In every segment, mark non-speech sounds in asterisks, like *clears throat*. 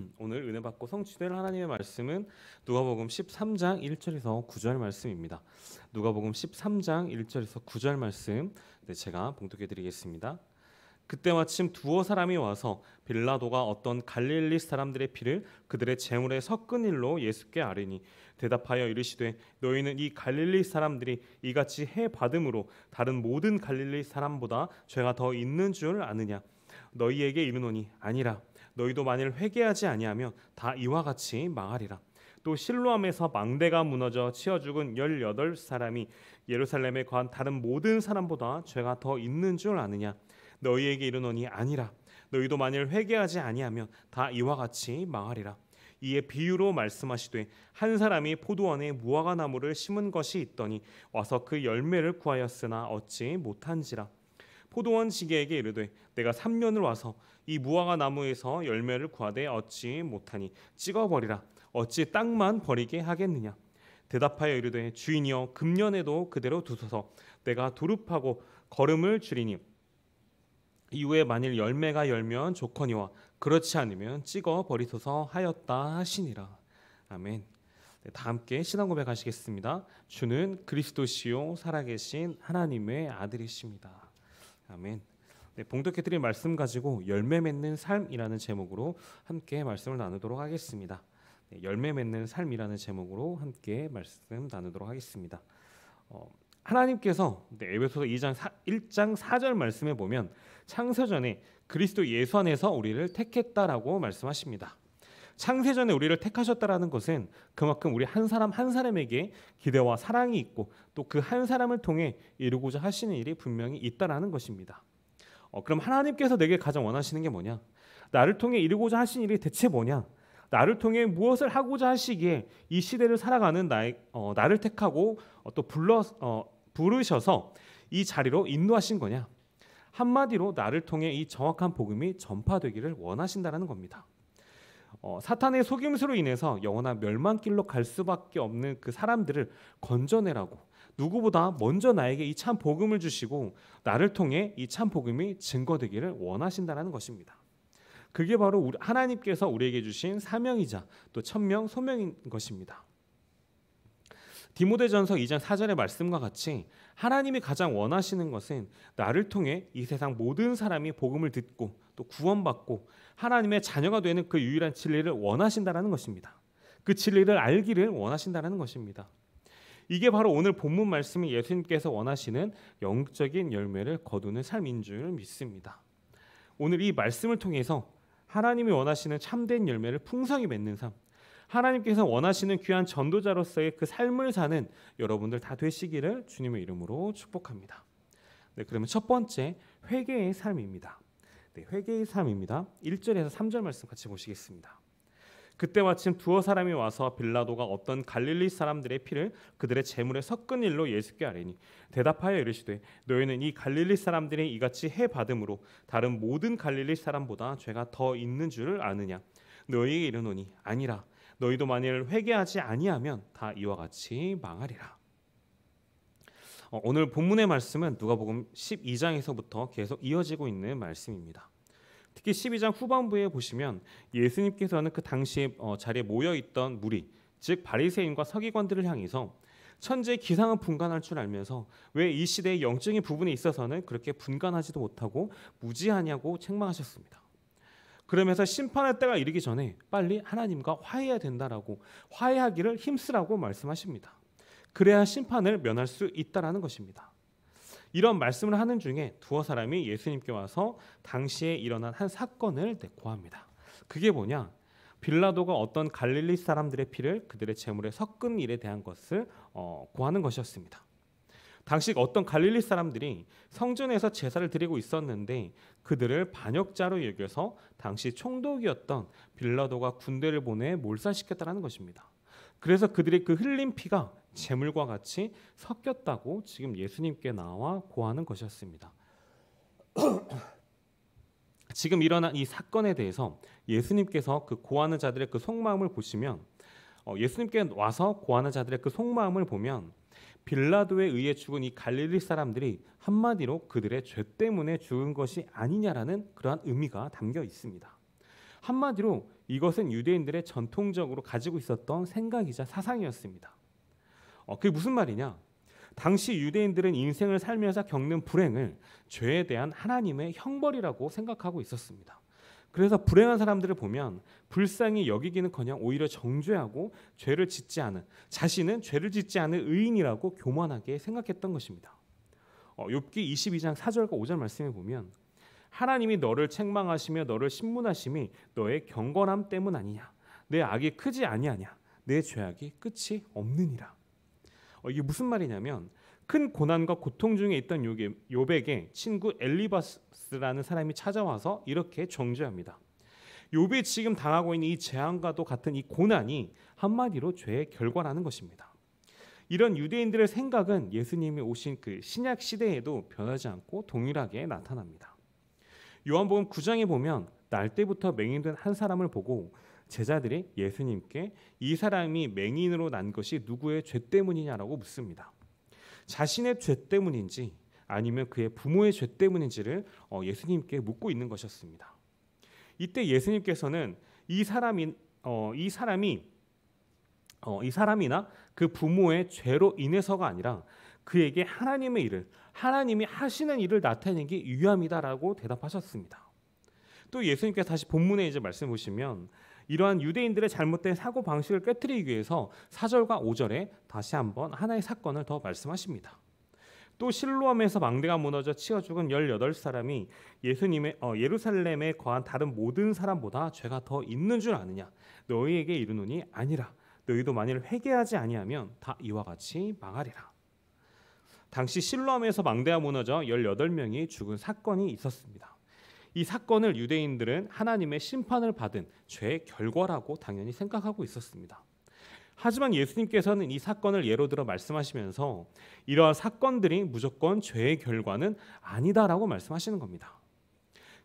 *clears throat* 오늘 은혜 받고 성취될 하나님의 말씀은 누가복음 13장 1절에서 9절 말씀입니다. 누가복음 13장 1절에서 9절 말씀 네, 제가 봉독해 드리겠습니다. 그때 마침 두어 사람이 와서 빌라도가 어떤 갈릴리 사람들의 피를 그들의 재물에 섞은 일로 예수께 아뢰니 대답하여 이르시되 너희는 이 갈릴리 사람들이 이같이 해 받음으로 다른 모든 갈릴리 사람보다 죄가 더 있는 줄 아느냐 너희에게 이르노니 아니라 너희도 만일 회개하지 아니하면 다 이와 같이 망하리라. 또 실로암에서 망대가 무너져 치어 죽은 열여덟 사람이 예루살렘에 관한 다른 모든 사람보다 죄가 더 있는 줄 아느냐 너희에게 이르노니 아니라 너희도 만일 회개하지 아니하면 다 이와 같이 망하리라 이에 비유로 말씀하시되 한 사람이 포도원에 무화과 나무를 심은 것이 있더니 와서 그 열매를 구하였으나 얻지 못한지라 포도원 지게에게 이르되 내가 3년을 와서 이 무화과 나무에서 열매를 구하되 얻지 못하니 찍어 버리라 어찌 땅만 버리게 하겠느냐 대답하여 이르되 주인이여 금년에도 그대로 두소서 내가 도릅하고 걸음을 줄이니 이후에 만일 열매가 열면 좋거니와 그렇지 않으면 찍어 버리소서 하였다 하시니라 아멘. 네, 다 함께 신앙 고백하시겠습니다. 주는 그리스도시요 살아계신 하나님의 아들이십니다. 아멘. 네, 봉독해 드릴 말씀 가지고 열매 맺는 삶이라는 제목으로 함께 말씀을 나누도록 하겠습니다. 네, 열매 맺는 삶이라는 제목으로 함께 말씀 나누도록 하겠습니다. 어, 하나님께서 네, 에베소서 2장 4, 1장 4절 말씀에 보면 창세전에 그리스도 예수 안에서 우리를 택했다라고 말씀하십니다. 창세전에 우리를 택하셨다라는 것은 그만큼 우리 한 사람 한 사람에게 기대와 사랑이 있고 또 그 한 사람을 통해 이루고자 하시는 일이 분명히 있다라는 것입니다. 어, 그럼 하나님께서 내게 가장 원하시는 게 뭐냐? 나를 통해 이루고자 하신 일이 대체 뭐냐? 나를 통해 무엇을 하고자 하시기에 이 시대를 살아가는 나의, 어, 나를 택하고 어, 또 불러 어, 부르셔서 이 자리로 인도하신 거냐? 한마디로 나를 통해 이 정확한 복음이 전파되기를 원하신다라는 겁니다. 어, 사탄의 속임수로 인해서 영원한 멸망길로 갈 수밖에 없는 그 사람들을 건져내라고 누구보다 먼저 나에게 이 참 복음을 주시고 나를 통해 이 참 복음이 증거되기를 원하신다라는 것입니다. 그게 바로 우리, 하나님께서 우리에게 주신 사명이자 또 천명 소명인 것입니다. 디모데전서 2장 4절의 말씀과 같이 하나님이 가장 원하시는 것은 나를 통해 이 세상 모든 사람이 복음을 듣고 또 구원받고 하나님의 자녀가 되는 그 유일한 진리를 원하신다라는 것입니다. 그 진리를 알기를 원하신다라는 것입니다. 이게 바로 오늘 본문 말씀인 예수님께서 원하시는 영적인 열매를 거두는 삶인 줄 믿습니다. 오늘 이 말씀을 통해서 하나님이 원하시는 참된 열매를 풍성히 맺는 삶, 하나님께서 원하시는 귀한 전도자로서의 그 삶을 사는 여러분들 다 되시기를 주님의 이름으로 축복합니다. 네, 그러면 첫 번째 회개의 삶입니다. 네, 회개의 삶입니다. 1절에서 3절 말씀 같이 보시겠습니다. 그때 마침 두어 사람이 와서 빌라도가 어떤 갈릴리 사람들의 피를 그들의 재물에 섞은 일로 예수께 아뢰니 대답하여 이르시되 너희는 이 갈릴리 사람들이 이같이 해 받음으로 다른 모든 갈릴리 사람보다 죄가 더 있는 줄을 아느냐 너희에게 이르노니 아니라 너희도 만일 회개하지 아니하면 다 이와 같이 망하리라 어, 오늘 본문의 말씀은 누가복음 12장에서부터 계속 이어지고 있는 말씀입니다. 특히 12장 후반부에 보시면 예수님께서는 그 당시 어, 자리에 모여 있던 무리, 즉 바리새인과 서기관들을 향해서 천지 기상은 분간할 줄 알면서 왜 이 시대의 영적인 부분에 있어서는 그렇게 분간하지도 못하고 무지하냐고 책망하셨습니다. 그러면서 심판의 때가 이르기 전에 빨리 하나님과 화해해야 된다라고 화해하기를 힘쓰라고 말씀하십니다. 그래야 심판을 면할 수 있다라는 것입니다. 이런 말씀을 하는 중에 두어 사람이 예수님께 와서 당시에 일어난 한 사건을 고합니다. 그게 뭐냐? 빌라도가 어떤 갈릴리 사람들의 피를 그들의 재물에 섞은 일에 대한 것을 어, 고하는 것이었습니다. 당시 어떤 갈릴리 사람들이 성전에서 제사를 드리고 있었는데 그들을 반역자로 여겨서 당시 총독이었던 빌라도가 군대를 보내 몰살시켰다는 것입니다. 그래서 그들의 그 흘린 피가 재물과 같이 섞였다고 지금 예수님께 나와 고하는 것이었습니다. *clears throat* 지금 일어난 이 사건에 대해서 예수님께서 그 고하는 자들의 그 속마음을 보시면 어, 예수님께 와서 고하는 자들의 그 속마음을 보면 빌라도에 의해 죽은 이 갈릴리 사람들이 한마디로 그들의 죄 때문에 죽은 것이 아니냐라는 그러한 의미가 담겨 있습니다. 한마디로 이것은 유대인들의 전통적으로 가지고 있었던 생각이자 사상이었습니다. 어, 그게 무슨 말이냐? 당시 유대인들은 인생을 살면서 겪는 불행을 죄에 대한 하나님의 형벌이라고 생각하고 있었습니다. 그래서 불행한 사람들을 보면 불쌍히 여기기는커녕 오히려 정죄하고 죄를 짓지 않은 자신은 죄를 짓지 않은 의인이라고 교만하게 생각했던 것입니다. 어, 욥기 어, 22장 4절과 5절 말씀에 보면 하나님이 너를 책망하시며 너를 신문하심이 너의 경건함 때문 아니냐 내 악이 크지 아니하냐 내 죄악이 끝이 없느니라 어, 이게 무슨 말이냐면 큰 고난과 고통 중에 있던 요백의 친구 엘리바스라는 사람이 찾아와서 이렇게 정죄합니다 요비 지금 당하고 있는 이 재앙과도 같은 이 고난이 한마디로 죄의 결과라는 것입니다. 이런 유대인들의 생각은 예수님이 오신 그 신약 시대에도 변하지 않고 동일하게 나타납니다. 요한복음 9장에 보면 날때부터 맹인된 한 사람을 보고 제자들이 예수님께 이 사람이 맹인으로 난 것이 누구의 죄 때문이냐라고 묻습니다. 자신의 죄 때문인지 아니면 그의 부모의 죄 때문인지를 어, 예수님께 묻고 있는 것이었습니다. 이때 예수님께서는 이 사람이 어, 이 사람이 어, 이 사람이나 그 부모의 죄로 인해서가 아니라 그에게 하나님의 일을 하나님이 하시는 일을 나타내는 게 유함이다라고 대답하셨습니다. 또 예수님께서 다시 본문에 이제 말씀 보시면 이러한 유대인들의 잘못된 사고 방식을 깨뜨리기 위해서 4절과 5절에 다시 한번 하나의 사건을 더 말씀하십니다. 또 실로암에서 망대가 무너져 치어 죽은 18사람이 예수님의 어, 예루살렘에 거한 다른 모든 사람보다 죄가 더 있는 줄 아느냐 너희에게 이르노니 아니라 너희도 만일 회개하지 아니하면 다 이와 같이 망하리라. 당시 실로암에서 망대가 무너져 18명이 죽은 사건이 있었습니다. 이 사건을 유대인들은 하나님의 심판을 받은 죄의 결과라고 당연히 생각하고 있었습니다. 하지만 예수님께서는 이 사건을 예로 들어 말씀하시면서 이러한 사건들이 무조건 죄의 결과는 아니다라고 말씀하시는 겁니다.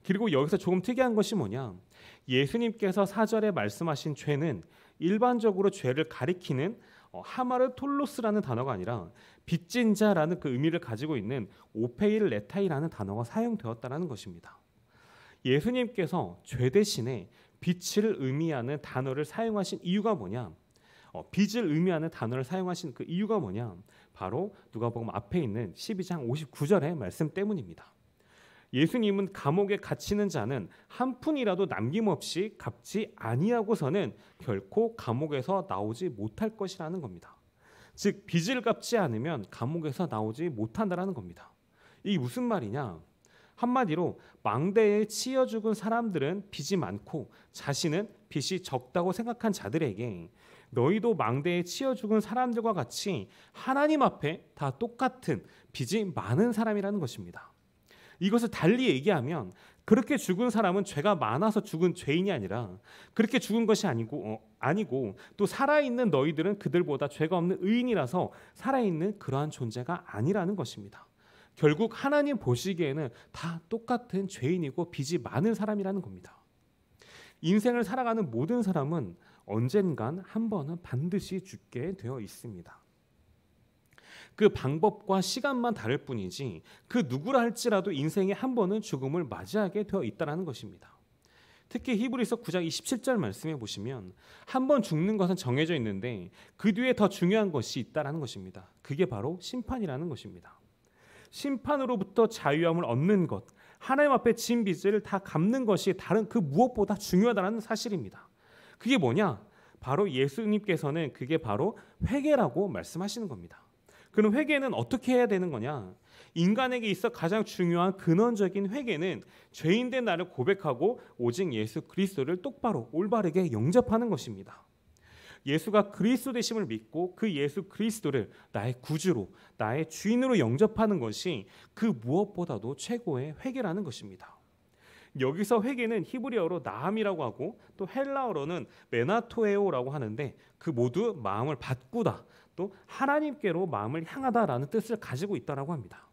그리고 여기서 조금 특이한 것이 뭐냐? 예수님께서 사절에 말씀하신 죄는 일반적으로 죄를 가리키는 어, 하마르 톨로스라는 단어가 아니라 빚진 자라는 그 의미를 가지고 있는 오페일 레타이라는 단어가 사용되었다는 것입니다. 예수님께서 죄 대신에 빛을 의미하는 단어를 사용하신 이유가 뭐냐? 어, 빚을 의미하는 단어를 사용하신 그 이유가 뭐냐? 바로 누가복음 앞에 있는 12장 59절의 말씀 때문입니다. 예수님은 감옥에 갇히는 자는 한 푼이라도 남김없이 갚지 아니하고서는 결코 감옥에서 나오지 못할 것이라는 겁니다. 즉 빚을 갚지 않으면 감옥에서 나오지 못한다라는 겁니다. 이 무슨 말이냐? 한마디로 망대에 치여 죽은 사람들은 빚이 많고 자신은 빚이 적다고 생각한 자들에게 너희도 망대에 치여 죽은 사람들과 같이 하나님 앞에 다 똑같은 빚이 많은 사람이라는 것입니다. 이것을 달리 얘기하면 그렇게 죽은 사람은 죄가 많아서 죽은 죄인이 아니라 그렇게 죽은 것이 아니고 어, 아니고 또 살아 있는 너희들은 그들보다 죄가 없는 의인이라서 살아 있는 그러한 존재가 아니라는 것입니다. 결국 하나님 보시기에는 다 똑같은 죄인이고 빚이 많은 사람이라는 겁니다. 인생을 살아가는 모든 사람은 언젠간 한 번은 반드시 죽게 되어 있습니다. 그 방법과 시간만 다를 뿐이지 그 누구라 할지라도 인생에 한 번은 죽음을 맞이하게 되어 있다라는 것입니다. 특히 히브리서 9장 27절 말씀해 보시면 한 번 죽는 것은 정해져 있는데 그 뒤에 더 중요한 것이 있다라는 것입니다. 그게 바로 심판이라는 것입니다. 심판으로부터 자유함을 얻는 것, 하나님 앞에 진 빚을 다 갚는 것이 다른 그 무엇보다 중요하다는 사실입니다. 그게 뭐냐? 바로 예수님께서는 그게 바로 회개라고 말씀하시는 겁니다. 그럼 회개는 어떻게 해야 되는 거냐? 인간에게 있어 가장 중요한 근원적인 회개는 죄인된 나를 고백하고 오직 예수 그리스도를 똑바로 올바르게 영접하는 것입니다. 예수가 그리스도 되심을 믿고 그 예수 그리스도를 나의 구주로 나의 주인으로 영접하는 것이 그 무엇보다도 최고의 회개라는 것입니다. 여기서 회개는 히브리어로 나함이라고 하고 또 헬라어로는 메나토에오라고 하는데 그 모두 마음을 바꾸다 또 하나님께로 마음을 향하다라는 뜻을 가지고 있다라고 합니다.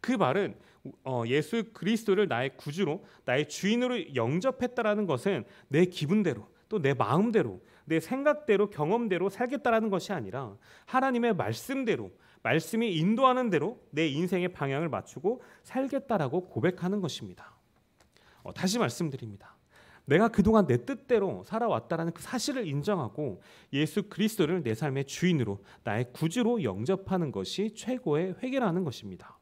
그 말은 어, 예수 그리스도를 나의 구주로 나의 주인으로 영접했다라는 것은 내 기분대로 또 내 마음대로 내 생각대로 경험대로 살겠다라는 것이 아니라 하나님의 말씀대로 말씀이 인도하는 대로 내 인생의 방향을 맞추고 살겠다라고 고백하는 것입니다. 어, 다시 말씀드립니다. 내가 그동안 내 뜻대로 살아왔다라는 그 사실을 인정하고 예수 그리스도를 내 삶의 주인으로 나의 구주로 영접하는 것이 최고의 회개라는 것입니다.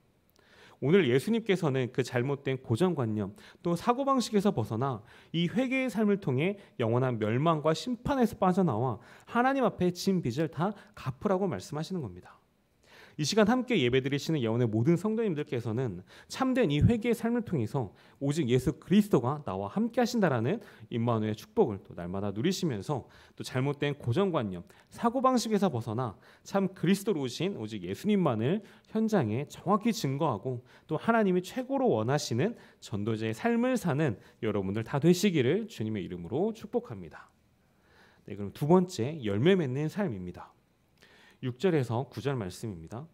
오늘 예수님께서는 그 잘못된 고정관념 또 사고방식에서 벗어나 이 회개의 삶을 통해 영원한 멸망과 심판에서 빠져나와 하나님 앞에 진 빚을 다 갚으라고 말씀하시는 겁니다. 이 시간 함께 예배드리시는 예원의 모든 성도님들께서는 참된 이 회개의 삶을 통해서 오직 예수 그리스도가 나와 함께 하신다라는 임마누의 축복을 또 날마다 누리시면서 또 잘못된 고정관념, 사고방식에서 벗어나 참 그리스도로 오신 오직 예수님만을 현장에 정확히 증거하고 또 하나님이 최고로 원하시는 전도자의 삶을 사는 여러분들 다 되시기를 주님의 이름으로 축복합니다. 네, 그럼 두 번째 열매 맺는 삶입니다. 6절에서 9절 말씀입니다.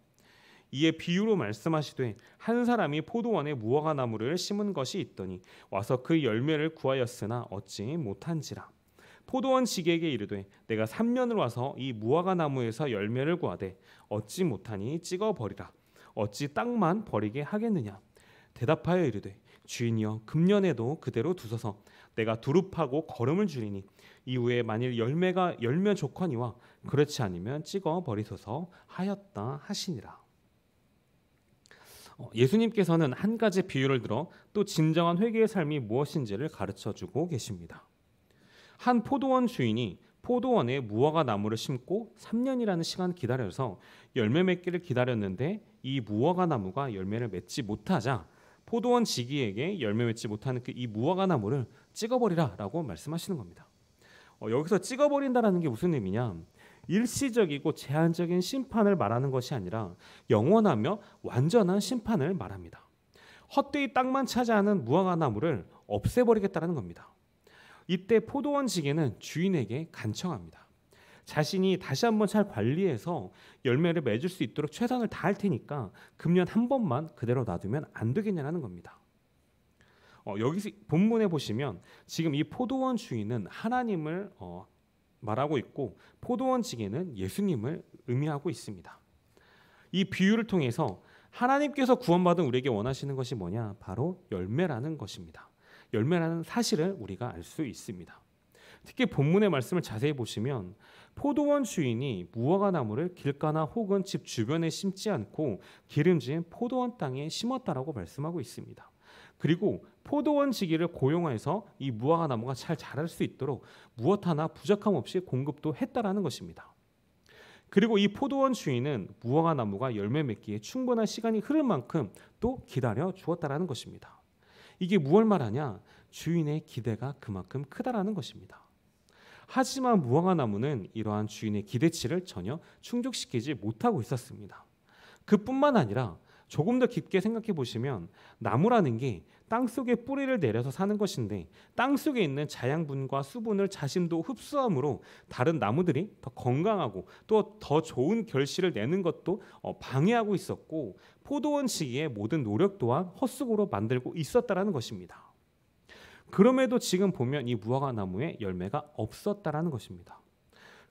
이에 비유로 말씀하시되 한 사람이 포도원에 무화과 나무를 심은 것이 있더니 와서 그 열매를 구하였으나 얻지 못한지라 포도원 지기에게 이르되 내가 3년을 와서 이 무화과 나무에서 열매를 구하되 얻지 못하니 찍어 버리라 어찌 땅만 버리게 하겠느냐 대답하여 이르되 주인이여 금년에도 그대로 두소서 내가 두릅하고 거름을 줄이니 이후에 만일 열매가 열매 좋거니와 그렇지 않으면 찍어 버리소서 하였다 하시니라. 어, 예수님께서는 한 가지 비유를 들어 또 진정한 회개의 삶이 무엇인지를 가르쳐 주고 계십니다. 한 포도원 주인이 포도원에 무화과 나무를 심고 3년이라는 시간 기다려서 열매 맺기를 기다렸는데 이 무화과 나무가 열매를 맺지 못하자 포도원 지기에게 열매 맺지 못하는 그 이 무화과 나무를 찍어버리라라고 말씀하시는 겁니다. 어, 여기서 찍어버린다라는 게 무슨 의미냐? 일시적이고 제한적인 심판을 말하는 것이 아니라 영원하며 완전한 심판을 말합니다. 헛되이 땅만 차지하는 무화과 나무를 없애버리겠다는 겁니다. 이때 포도원 지기는 주인에게 간청합니다. 자신이 다시 한번 잘 관리해서 열매를 맺을 수 있도록 최선을 다할 테니까 금년 한 번만 그대로 놔두면 안 되겠냐라는 겁니다. 어, 여기서 본문에 보시면 지금 이 포도원 주인은 하나님을 어, 말하고 있고 포도원 지게는 예수님을 의미하고 있습니다. 이 비유를 통해서 하나님께서 구원받은 우리에게 원하시는 것이 뭐냐? 바로 열매라는 것입니다. 열매라는 사실을 우리가 알 수 있습니다. 특히 본문의 말씀을 자세히 보시면 포도원 주인이 무화과 나무를 길가나 혹은 집 주변에 심지 않고 기름진 포도원 땅에 심었다라고 말씀하고 있습니다. 그리고 포도원 지기를 고용해서 이 무화과 나무가 잘 자랄 수 있도록 무엇 하나 부족함 없이 공급도 했다라는 것입니다. 그리고 이 포도원 주인은 무화과 나무가 열매 맺기에 충분한 시간이 흐른 만큼 또 기다려 주었다라는 것입니다. 이게 무얼 말하냐? 주인의 기대가 그만큼 크다라는 것입니다. 하지만 무화과 나무는 이러한 주인의 기대치를 전혀 충족시키지 못하고 있었습니다. 그뿐만 아니라 조금 더 깊게 생각해 보시면 나무라는 게 땅속에 뿌리를 내려서 사는 것인데 땅속에 있는 자양분과 수분을 자신도 흡수함으로 다른 나무들이 더 건강하고 또 더 좋은 결실을 내는 것도 어, 방해하고 있었고 포도원 시기에 모든 노력 또한 헛수고로 만들고 있었다라는 것입니다. 그럼에도 지금 보면 이 무화과 나무에 열매가 없었다라는 것입니다.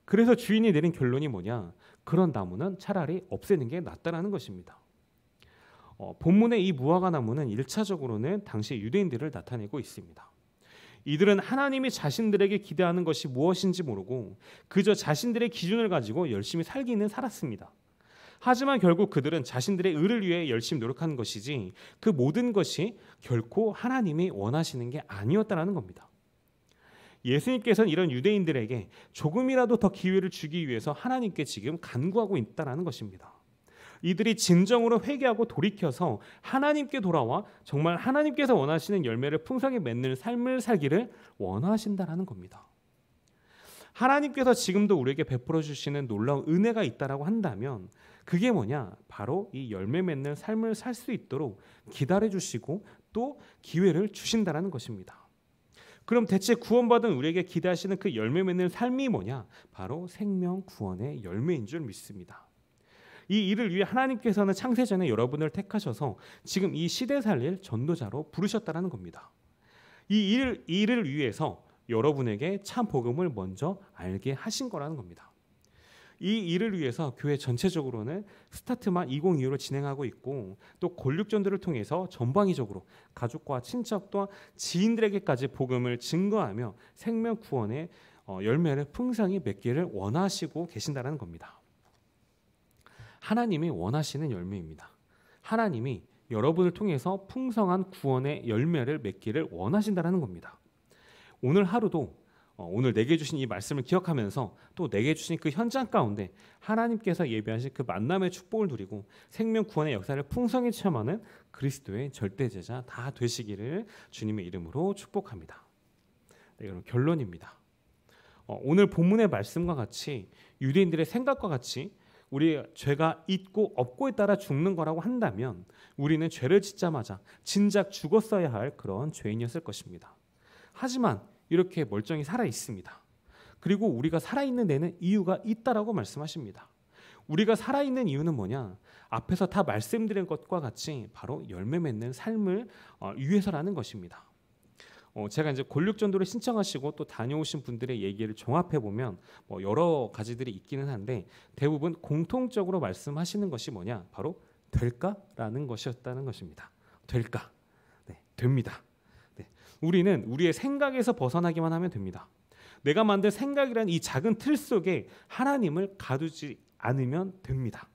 그래서 주인이 내린 결론이 뭐냐? 그런 나무는 차라리 없애는 게 낫다라는 것입니다. 어, 본문의 이 무화과 나무는 일차적으로는 당시 유대인들을 나타내고 있습니다. 이들은 하나님이 자신들에게 기대하는 것이 무엇인지 모르고 그저 자신들의 기준을 가지고 열심히 살기는 살았습니다. 하지만 결국 그들은 자신들의 의를 위해 열심히 노력한 것이지 그 모든 것이 결코 하나님이 원하시는 게 아니었다라는 겁니다. 예수님께서는 이런 유대인들에게 조금이라도 더 기회를 주기 위해서 하나님께 지금 간구하고 있다라는 것입니다. 이들이 진정으로 회개하고 돌이켜서 하나님께 돌아와 정말 하나님께서 원하시는 열매를 풍성히 맺는 삶을 살기를 원하신다라는 겁니다. 하나님께서 지금도 우리에게 베풀어 주시는 놀라운 은혜가 있다라고 한다면 그게 뭐냐? 바로 이 열매 맺는 삶을 살 수 있도록 기다려 주시고 또 기회를 주신다라는 것입니다. 그럼 대체 구원받은 우리에게 기대하시는 그 열매 맺는 삶이 뭐냐? 바로 생명 구원의 열매인 줄 믿습니다. 이 일을 위해 하나님께서는 창세전에 여러분을 택하셔서 지금 이 시대 살릴 전도자로 부르셨다라는 겁니다. 이일 일을 위해서 여러분에게 참 복음을 먼저 알게 하신 거라는 겁니다. 이 일을 위해서 교회 전체적으로는 스타트만 2025로 진행하고 있고 또 권력전도를 통해서 전방위적으로 가족과 친척과 지인들에게까지 복음을 증거하며 생명 구원의 어, 열매를 풍성히 맺기를 원하시고 계신다는 겁니다. 하나님이 원하시는 열매입니다. 하나님이 여러분을 통해서 풍성한 구원의 열매를 맺기를 원하신다는 겁니다. 오늘 하루도 어, 오늘 내게 주신 이 말씀을 기억하면서 또 내게 주신 그 현장 가운데 하나님께서 예비하신 그 만남의 축복을 누리고 생명 구원의 역사를 풍성히 체험하는 그리스도의 절대 제자 다 되시기를 주님의 이름으로 축복합니다. 네, 그럼 결론입니다. 어, 오늘 본문의 말씀과 같이 유대인들의 생각과 같이 우리 죄가 있고 없고에 따라 죽는 거라고 한다면 우리는 죄를 짓자마자 진작 죽었어야 할 그런 죄인이었을 것입니다. 하지만 이렇게 멀쩡히 살아 있습니다. 그리고 우리가 살아 있는 데는 이유가 있다라고 말씀하십니다. 우리가 살아 있는 이유는 뭐냐? 앞에서 다 말씀드린 것과 같이 바로 열매 맺는 삶을 어, 위해서라는 것입니다. 어, 제가 이제 권력 전도를 신청하시고 또 다녀오신 분들의 얘기를 종합해 보면 뭐 여러 가지들이 있기는 한데 대부분 공통적으로 말씀하시는 것이 뭐냐 바로 될까라는 것이었다는 것입니다. 될까, 네, 됩니다. 우리는 우리의 생각에서 벗어나기만 하면 됩니다. 내가 만든 생각이란 이 작은 틀 속에 하나님을 가두지 않으면 됩니다.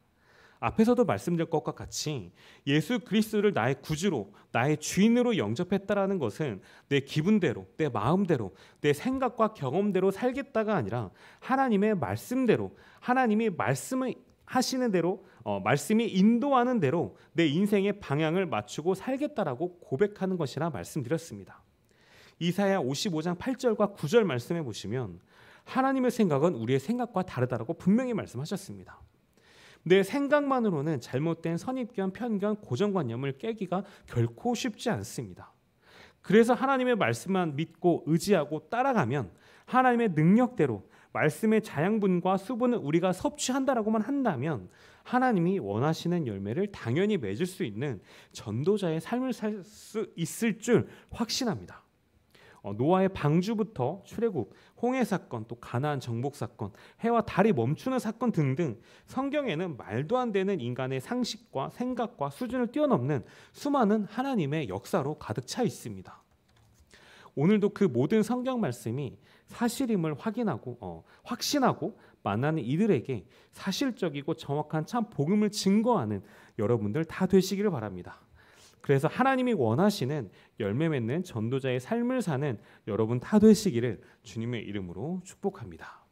앞에서도 말씀드린 것과 같이 예수 그리스도를 나의 구주로 나의 주인으로 영접했다라는 것은 내 기분대로 내 마음대로 내 생각과 경험대로 살겠다가 아니라 하나님의 말씀대로 하나님이 말씀을 하시는 대로 어, 말씀이 인도하는 대로 내 인생의 방향을 맞추고 살겠다라고 고백하는 것이라 말씀드렸습니다. 이사야 55장 8절과 9절 말씀해 보시면 하나님의 생각은 우리의 생각과 다르다라고 분명히 말씀하셨습니다. 내 생각만으로는 잘못된 선입견, 편견, 고정관념을 깨기가 결코 쉽지 않습니다. 그래서 하나님의 말씀만 믿고 의지하고 따라가면 하나님의 능력대로 말씀의 자양분과 수분을 우리가 섭취한다라고만 한다면 하나님이 원하시는 열매를 당연히 맺을 수 있는 전도자의 삶을 살 수 있을 줄 확신합니다. 어, 노아의 방주부터 출애굽, 홍해 사건, 또 가나안 정복 사건, 해와 달이 멈추는 사건 등등 성경에는 말도 안 되는 인간의 상식과 생각과 수준을 뛰어넘는 수많은 하나님의 역사로 가득 차 있습니다. 오늘도 그 모든 성경 말씀이 사실임을 확인하고 어, 확신하고 만나는 이들에게 사실적이고 정확한 참 복음을 증거하는 여러분들 다 되시기를 바랍니다. 그래서 하나님이 원하시는 열매 맺는 전도자의 삶을 사는 여러분 다 되시기를 주님의 이름으로 축복합니다.